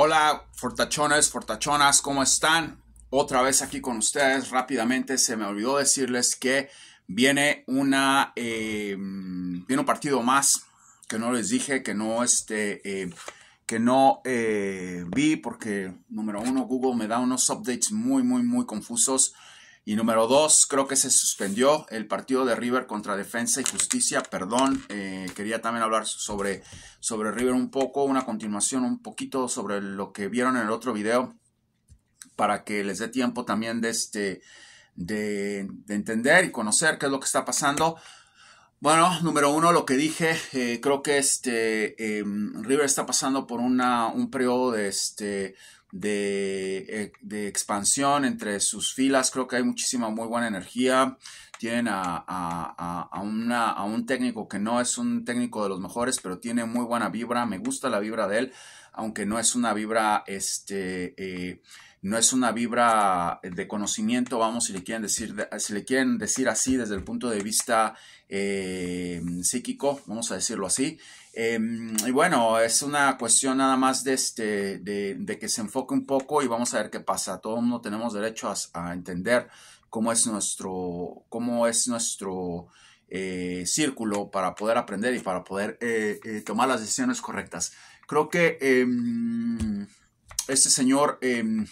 Hola, fortachones, fortachonas, ¿cómo están? Otra vez aquí con ustedes. Rápidamente se me olvidó decirles que viene una em, un partido más que no les dije, que no este em, que no eh, vi porque número uno Google me da unos updates muy muy muy confusos y número dos, creo que se suspendió el partido de River contra Defensa y Justicia. Perdón, eh, quería también hablar sobre, sobre River un poco, una continuación un poquito sobre lo que vieron en el otro video, para que les dé tiempo también de, este, de, entender y conocer qué es lo que está pasando. Bueno, número uno, lo que dije, eh, creo que este, em, River está pasando por una, un periodo de... Este, de, eh, de, expansión entre sus filas. Creo que hay muchísima muy buena energía. Tienen a, a, un técnico que no es un técnico de los mejores, pero tiene muy buena vibra. Me gusta la vibra de él, aunque no es una vibra este, eh, no es una vibra de conocimiento, vamos, si le quieren decir, si quieren decir así desde el punto de vista eh, psíquico, vamos a decirlo así. Em, y bueno, es una cuestión nada más de, este, de, que se enfoque un poco y vamos a ver qué pasa. Todo el mundo tenemos derecho a, entender cómo es nuestro, cómo es nuestro eh, círculo para poder aprender y para poder eh, tomar las decisiones correctas. Creo que em, este señor... Em,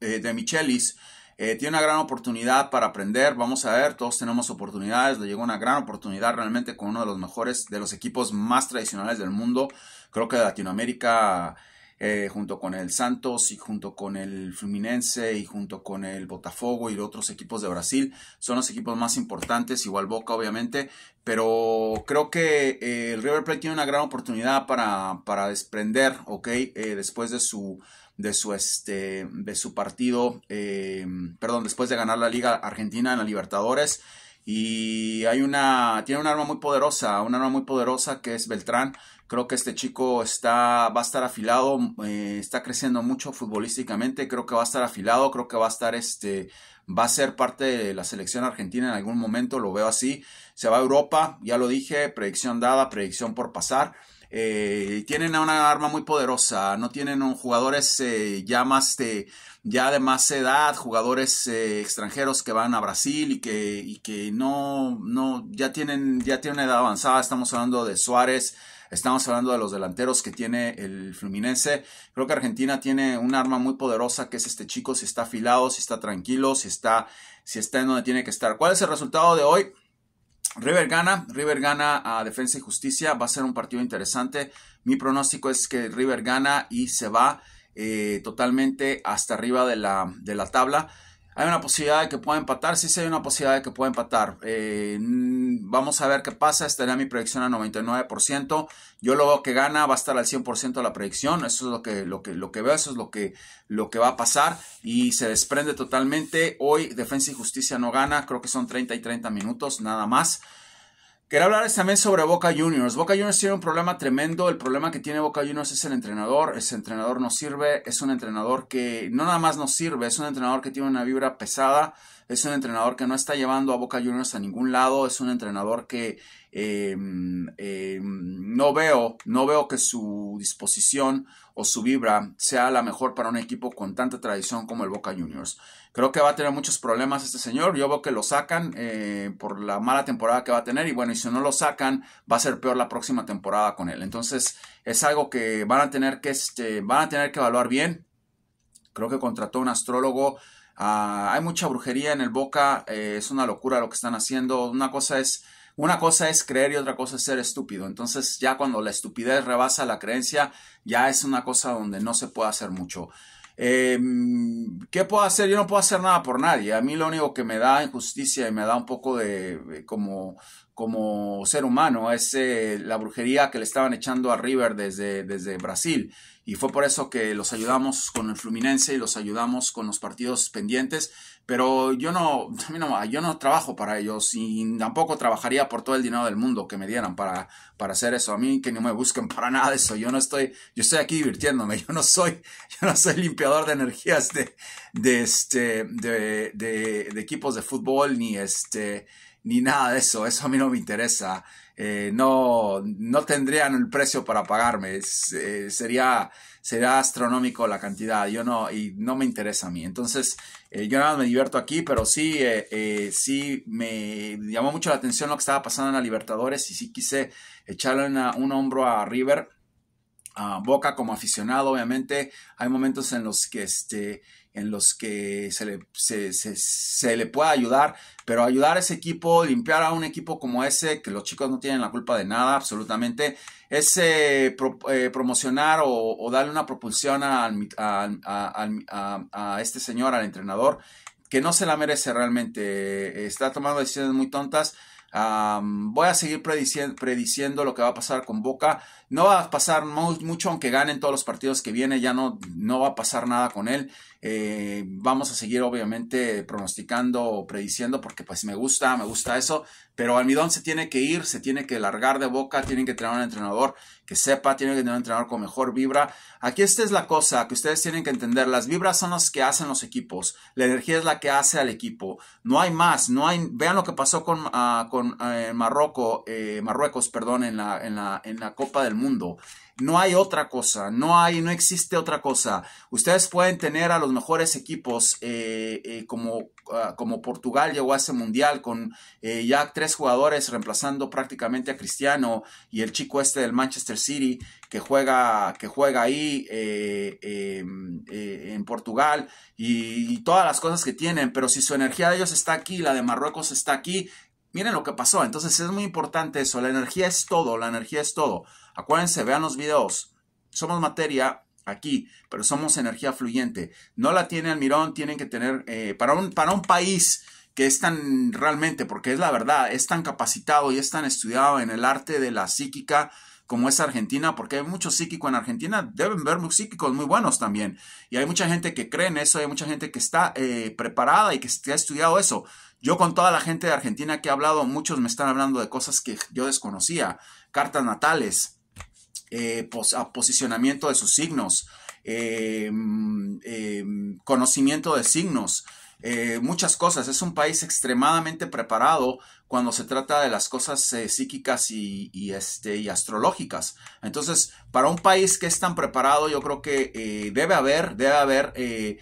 eh, de Michelis eh, tiene una gran oportunidad para aprender. Vamos a ver, todos tenemos oportunidades. Le llegó una gran oportunidad realmente con uno de los mejores, de los equipos más tradicionales del mundo. Creo que de Latinoamérica, eh, junto con el Santos y junto con el Fluminense y junto con el Botafogo y otros equipos de Brasil, son los equipos más importantes. Igual Boca, obviamente. Pero creo que el River Plate tiene una gran oportunidad para, para desprender, ¿ok? después de su de su, este, de su partido, eh, perdón, después de ganar la Liga Argentina en la Libertadores. Y hay una, tiene un arma muy poderosa, un arma muy poderosa que es Beltrán. Creo que este chico está, va a estar afilado, eh, está creciendo mucho futbolísticamente, creo que va a estar afilado, creo que va a estar este, va a ser parte de la selección argentina en algún momento, lo veo así. Se va a Europa, ya lo dije, predicción dada, predicción por pasar eh, tienen una arma muy poderosa, no tienen jugadores eh, ya más de, ya de más edad, jugadores eh, extranjeros que van a Brasil y que, no, no, ya tienen, ya tienen una edad avanzada, estamos hablando de Suárez, Estamos hablando de los delanteros que tiene el Fluminense. Creo que Argentina tiene un arma muy poderosa que es este chico, si está afilado, si está tranquilo, si está, si está en donde tiene que estar. ¿Cuál es el resultado de hoy? River gana, River gana a Defensa y Justicia, va a ser un partido interesante. Mi pronóstico es que River gana y se va eh, totalmente hasta arriba de la, de la tabla. Hay una posibilidad de que pueda empatar, sí, sí hay una posibilidad de que pueda empatar. Eh, mm, vamos a ver qué pasa, estaría mi predicción al 99%. Yo lo que gana, va a estar al 100% la predicción, eso es lo que, lo que, lo que veo, eso es lo que, lo que va a pasar y se desprende totalmente. Hoy Defensa y Justicia no gana, creo que son 30 y 30 minutos nada más. Quería hablarles también sobre Boca Juniors. Boca Juniors tiene un problema tremendo. El problema que tiene Boca Juniors es el entrenador. Ese entrenador no sirve. Es un entrenador que no nada más no sirve. Es un entrenador que tiene una vibra pesada. Es un entrenador que no está llevando a Boca Juniors a ningún lado. Es un entrenador que em, em, no veo, no veo que su disposición o su vibra sea la mejor para un equipo con tanta tradición como el Boca Juniors. Creo que va a tener muchos problemas este señor. Yo veo que lo sacan eh, por la mala temporada que va a tener. Y bueno, y si no lo sacan, va a ser peor la próxima temporada con él. Entonces, es algo que van a tener que, este, van a tener que evaluar bien. Creo que contrató un astrólogo. Ah, hay mucha brujería en el Boca. Eh, es una locura lo que están haciendo. Una cosa es una cosa es creer y otra cosa es ser estúpido. Entonces ya cuando la estupidez rebasa la creencia, ya es una cosa donde no se puede hacer mucho. Em, ¿Qué puedo hacer? Yo no puedo hacer nada por nadie. A mí lo único que me da injusticia y me da un poco de como, ser humano es eh, la brujería que le estaban echando a River desde, desde Brasil y fue por eso que los ayudamos con el Fluminense y los ayudamos con los partidos pendientes, pero yo no, no yo no trabajo para ellos y tampoco trabajaría por todo el dinero del mundo que me dieran para, para hacer eso. A mí que no me busquen para nada eso, yo no estoy, yo estoy aquí divirtiéndome, yo no soy, yo no soy limpiador de energías de, de, este, de equipos de fútbol ni este ni nada de eso. Eso a mí no me interesa. Eh, no, no tendrían el precio para pagarme. Eh, sería, sería astronómico la cantidad. Yo no, y no me interesa a mí. Entonces, eh, yo nada más me divierto aquí, pero sí, sí me llamó mucho la atención lo que estaba pasando en la Libertadores y sí quise echarle un hombro a River Boca como aficionado, obviamente, hay momentos en los que, este, en los que se, le, se, le puede ayudar, pero ayudar a ese equipo, limpiar a un equipo como ese, que los chicos no tienen la culpa de nada, absolutamente, es eh, promocionar o, darle una propulsión a este señor, al entrenador, que no se la merece realmente, está tomando decisiones muy tontas voy a seguir prediciendo, lo que va a pasar con Boca. No va a pasar mucho, aunque ganen todos los partidos que viene, ya no, no va a pasar nada con él. Eh, vamos a seguir, obviamente, pronosticando, prediciendo, porque pues me gusta, me gusta eso. Pero Almidón se tiene que ir, se tiene que largar de boca, tienen que tener un entrenador que sepa, tienen que tener un entrenador con mejor vibra. Aquí esta es la cosa que ustedes tienen que entender. Las vibras son las que hacen los equipos. La energía es la que hace al equipo. No hay más, no hay... Vean lo que pasó con, ah, con eh, eh, Marruecos, perdón, en la, en, la, en la Copa del Mundo. No hay otra cosa, no hay, no existe otra cosa. Ustedes pueden tener a los mejores equipos eh, eh, como, ah, como Portugal llegó a ese mundial con eh, ya tres jugadores reemplazando prácticamente a Cristiano y el chico este del Manchester City que juega, que juega ahí em, en Portugal y, y todas las cosas que tienen. Pero si su energía de ellos está aquí, la de Marruecos está aquí, miren lo que pasó. Entonces es muy importante eso. La energía es todo, la energía es todo. Acuérdense, vean los videos. Somos materia aquí, pero somos energía fluyente. No la tiene Almirón, tienen que tener, eh, para, un, para un país que es tan realmente, porque es la verdad, es tan capacitado y es tan estudiado en el arte de la psíquica, como es Argentina, porque hay mucho psíquico en Argentina, deben ver psíquicos muy buenos también. Y hay mucha gente que cree en eso, hay mucha gente que está eh, preparada y que ha estudiado eso. Yo con toda la gente de Argentina que he hablado, muchos me están hablando de cosas que yo desconocía, cartas natales, eh, posicionamiento de sus signos, eh, mm, conocimiento de signos. muchas cosas. Es un país extremadamente preparado cuando se trata de las cosas eh, psíquicas y, y, este, y astrológicas. Entonces, para un país que es tan preparado, yo creo que eh, debe haber, debe haber eh,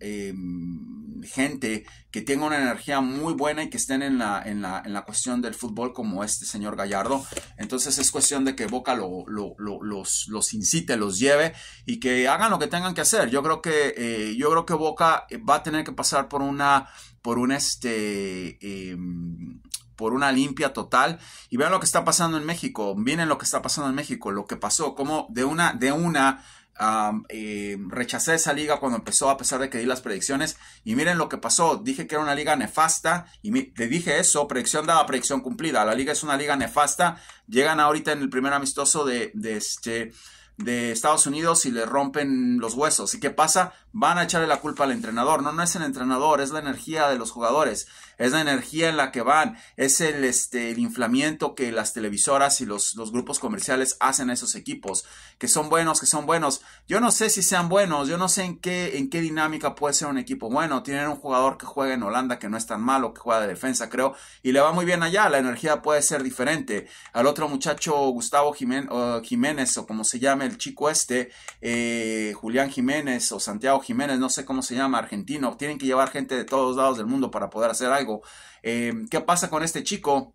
em, gente que tenga una energía muy buena y que estén en la, en la, en la cuestión del fútbol como este señor Gallardo. Entonces es cuestión de que Boca lo, lo, los, los incite, los lleve y que hagan lo que tengan que hacer. Yo creo que, eh, yo creo que Boca va a tener que pasar por una por un este em, por una limpia total y vean lo que está pasando en México miren lo que está pasando en México lo que pasó como de una de una eh, rechacé esa liga cuando empezó a pesar de que di las predicciones y miren lo que pasó dije que era una liga nefasta y te dije eso predicción dada predicción cumplida la liga es una liga nefasta llegan ahorita en el primer amistoso de, este de Estados Unidos y le rompen los huesos. ¿Y qué pasa? van a echarle la culpa al entrenador. No, no es el entrenador, es la energía de los jugadores, es la energía en la que van, es el, este, el inflamiento que las televisoras y los, grupos comerciales hacen a esos equipos, que son buenos, que son buenos. Yo no sé si sean buenos, yo no sé en qué, en qué dinámica puede ser un equipo bueno. Tienen un jugador que juega en Holanda que no es tan malo, que juega de defensa, creo, y le va muy bien allá, la energía puede ser diferente. Al otro muchacho, Gustavo Jiménez, o, como se llame el chico este, eh, Julián Jiménez o Santiago Jiménez, no sé cómo se llama, argentino. Tienen que llevar gente de todos lados del mundo para poder hacer algo. Em, ¿Qué pasa con este chico?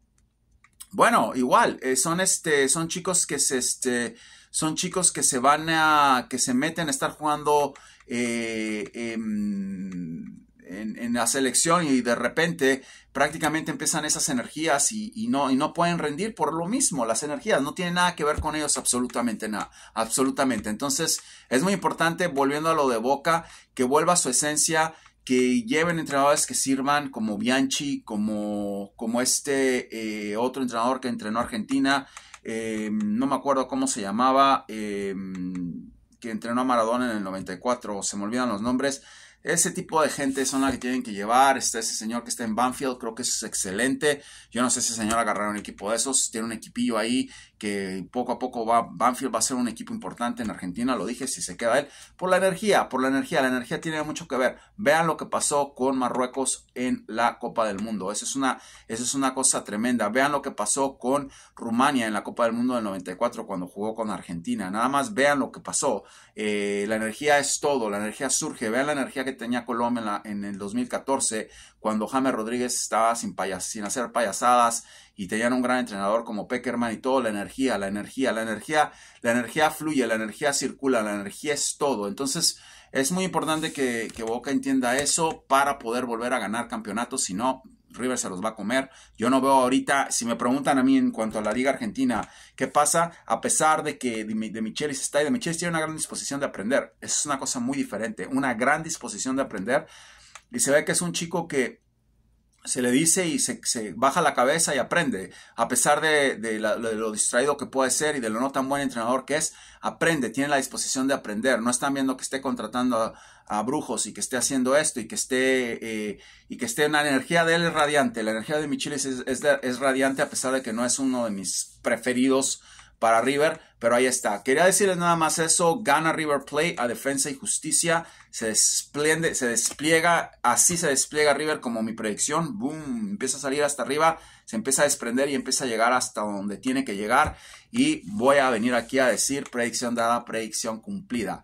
Bueno, igual, eh, son este, son chicos que se, este, son chicos que se van a, que se meten a estar jugando eh, em, en, la selección y de repente prácticamente empiezan esas energías y, no, y no pueden rendir por lo mismo, las energías no tienen nada que ver con ellos, absolutamente nada, absolutamente. Entonces es muy importante, volviendo a lo de Boca, que vuelva a su esencia, que lleven entrenadores que sirvan como Bianchi, como, como este eh, otro entrenador que entrenó a Argentina, em, no me acuerdo cómo se llamaba, em, que entrenó a Maradona en el 94, se me olvidan los nombres ese tipo de gente son la que tienen que llevar. Está ese señor que está en Banfield, creo que es excelente. Yo no sé si ese señor agarrará un equipo de esos. Tiene un equipillo ahí que poco a poco va, Banfield va a ser un equipo importante en Argentina, lo dije, si se queda él. Por la energía, por la energía. La energía tiene mucho que ver. Vean lo que pasó con Marruecos en la Copa del Mundo. Esa es una, es una cosa tremenda. Vean lo que pasó con Rumania en la Copa del Mundo del 94 cuando jugó con Argentina. Nada más vean lo que pasó. Eh, la energía es todo, la energía surge. Vean la energía que tenía Colombia en, el 2014, cuando James Rodríguez estaba sin, sin hacer payasadas y tenían un gran entrenador como Peckerman y todo, la energía, la energía, la energía, la energía fluye, la energía circula, la energía es todo. Entonces, es muy importante que, que Boca entienda eso para poder volver a ganar campeonatos, si no, River se los va a comer. Yo no veo ahorita, si me preguntan a mí en cuanto a la Liga Argentina, ¿qué pasa? A pesar de que De Michelis está ahí, De Michelis tiene una gran disposición de aprender. es una cosa muy diferente, una gran disposición de aprender. Y se ve que es un chico que se le dice y se, baja la cabeza y aprende. A pesar de, lo distraído que puede ser y de lo no tan buen entrenador que es, aprende, tiene la disposición de aprender. No están viendo que esté contratando a a brujos y que esté haciendo esto y que esté eh, y que esté en la energía de él es radiante. La energía de Michiles es, es, radiante a pesar de que no es uno de mis preferidos para River, pero ahí está. Quería decirles nada más eso, gana River Play a defensa y justicia, se se despliega, así se despliega River como mi predicción, boom, empieza a salir hasta arriba, se empieza a desprender y empieza a llegar hasta donde tiene que llegar y voy a venir aquí a decir predicción dada, predicción cumplida.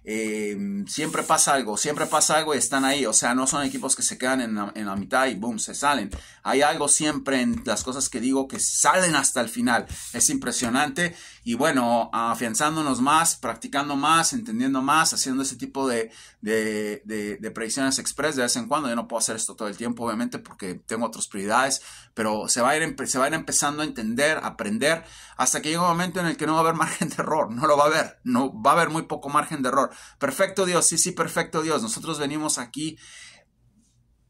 Em, siempre pasa algo, siempre pasa algo y están ahí. O sea, no son equipos que se quedan en la, mitad y boom, se salen. Hay algo siempre en las cosas que digo que salen hasta el final. Es impresionante. Y bueno, afianzándonos más, practicando más, entendiendo más, haciendo ese tipo de, de, predicciones express de vez en cuando. Yo no puedo hacer esto todo el tiempo, obviamente, porque tengo otras prioridades, pero se va a ir, se empezando a entender, a aprender, hasta que llega un momento en el que no va a haber margen de error. No lo va a haber. No, va a haber muy poco margen de error. Perfecto Dios, sí, sí, perfecto Dios. Nosotros venimos aquí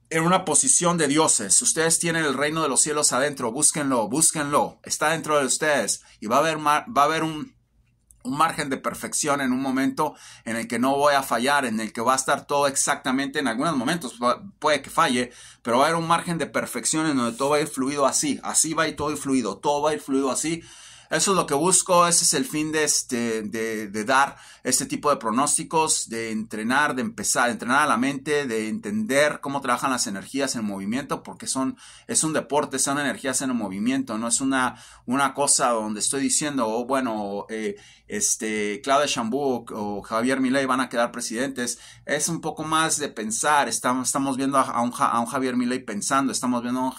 en una posición de dioses. Ustedes tienen el reino de los cielos adentro, búsquenlo, búsquenlo. Está dentro de ustedes y va a haber, va a haber un, un margen de perfección en un momento en el que no voy a fallar, en el que va a estar todo exactamente, en algunos momentos puede que falle, pero va a haber un margen de perfección en donde todo va a ir fluido así, así va a ir todo fluido, todo va a ir fluido así, eso es lo que busco, ese es el fin de, este, de, dar este tipo de pronósticos, de entrenar, de empezar, de entrenar a la mente, de entender cómo trabajan las energías en movimiento, porque son, es un deporte, son energías en movimiento, no es una, cosa donde estoy diciendo, oh, bueno, eh, este, Claudia Chambú o, Javier Milei van a quedar presidentes. Es un poco más de pensar, estamos, viendo a, un, a un Javier Milei pensando, estamos viendo a un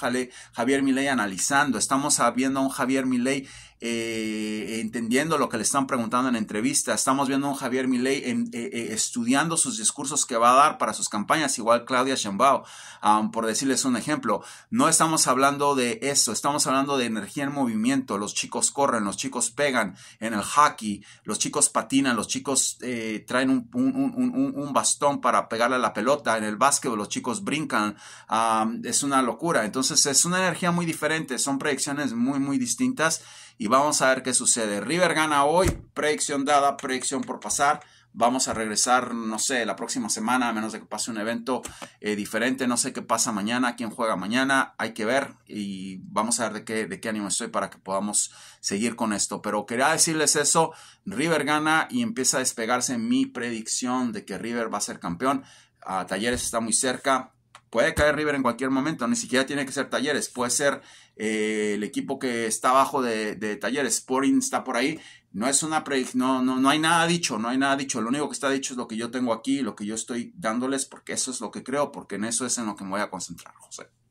Javier Milei analizando, estamos viendo a un Javier Milei eh, entendiendo lo que le están preguntando en entrevista. Estamos viendo a un Javier Milei eh, eh, estudiando sus discursos que va a dar para sus campañas, igual Claudia Sheinbaum, um, por decirles un ejemplo. No estamos hablando de eso, estamos hablando de energía en movimiento. Los chicos corren, los chicos pegan en el hockey, los chicos patinan, los chicos traen un, bastón para pegarle a la pelota. En el básquetbol los chicos brincan. Um, es una locura. Entonces es una energía muy diferente, son proyecciones muy, muy distintas y vamos a ver qué sucede. River gana hoy, predicción dada, predicción por pasar. Vamos a regresar, no sé, la próxima semana, a menos de que pase un evento eh, diferente. No sé qué pasa mañana, quién juega mañana, hay que ver y vamos a ver de qué, de qué ánimo estoy para que podamos seguir con esto. Pero quería decirles eso, River gana y empieza a despegarse mi predicción de que River va a ser campeón. Ah, talleres está muy cerca, puede caer River en cualquier momento, ni siquiera tiene que ser Talleres, puede ser eh, el equipo que está abajo de, Talleres, Sporting está por ahí. No es una no, no, no hay nada dicho, no hay nada dicho. Lo único que está dicho es lo que yo tengo aquí, lo que yo estoy dándoles, porque eso es lo que creo, porque en eso es en lo que me voy a concentrar, José.